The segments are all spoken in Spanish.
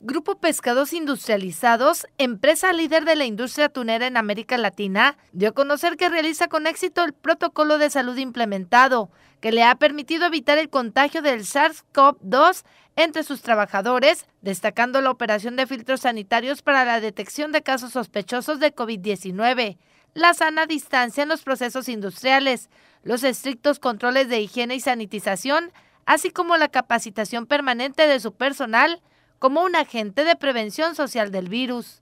Grupo Pescados Industrializados, empresa líder de la industria tunera en América Latina, dio a conocer que realiza con éxito el protocolo de salud implementado, que le ha permitido evitar el contagio del SARS-CoV-2 entre sus trabajadores, destacando la operación de filtros sanitarios para la detección de casos sospechosos de COVID-19, la sana distancia en los procesos industriales, los estrictos controles de higiene y sanitización, así como la capacitación permanente de su personal, como un agente de prevención social del virus.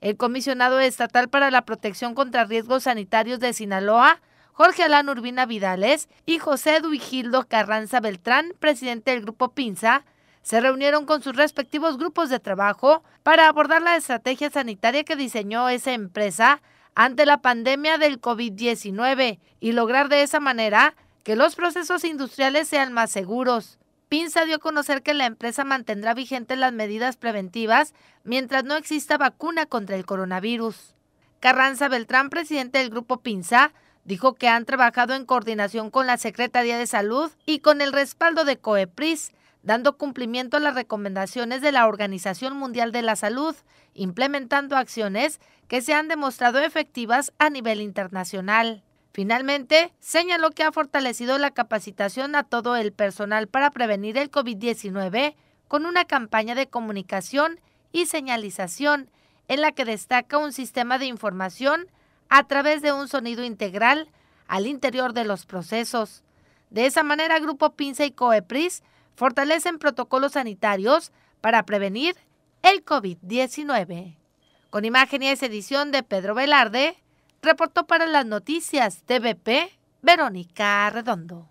El comisionado estatal para la protección contra riesgos sanitarios de Sinaloa, Jorge Alán Urbina Vidales, y José Duigildo Carranza Beltrán, presidente del grupo Pinza, se reunieron con sus respectivos grupos de trabajo para abordar la estrategia sanitaria que diseñó esa empresa ante la pandemia del COVID-19 y lograr de esa manera que los procesos industriales sean más seguros. Pinza dio a conocer que la empresa mantendrá vigentes las medidas preventivas mientras no exista vacuna contra el coronavirus. Carranza Beltrán, presidente del grupo Pinza, dijo que han trabajado en coordinación con la Secretaría de Salud y con el respaldo de COEPRIS, dando cumplimiento a las recomendaciones de la Organización Mundial de la Salud, implementando acciones que se han demostrado efectivas a nivel internacional. Finalmente, señaló que ha fortalecido la capacitación a todo el personal para prevenir el COVID-19 con una campaña de comunicación y señalización en la que destaca un sistema de información a través de un sonido integral al interior de los procesos. De esa manera, Grupo Pinza y Coepris fortalecen protocolos sanitarios para prevenir el COVID-19. Con imagen y edición de Pedro Velarde, Reportó para las noticias TVP Verónica Redondo.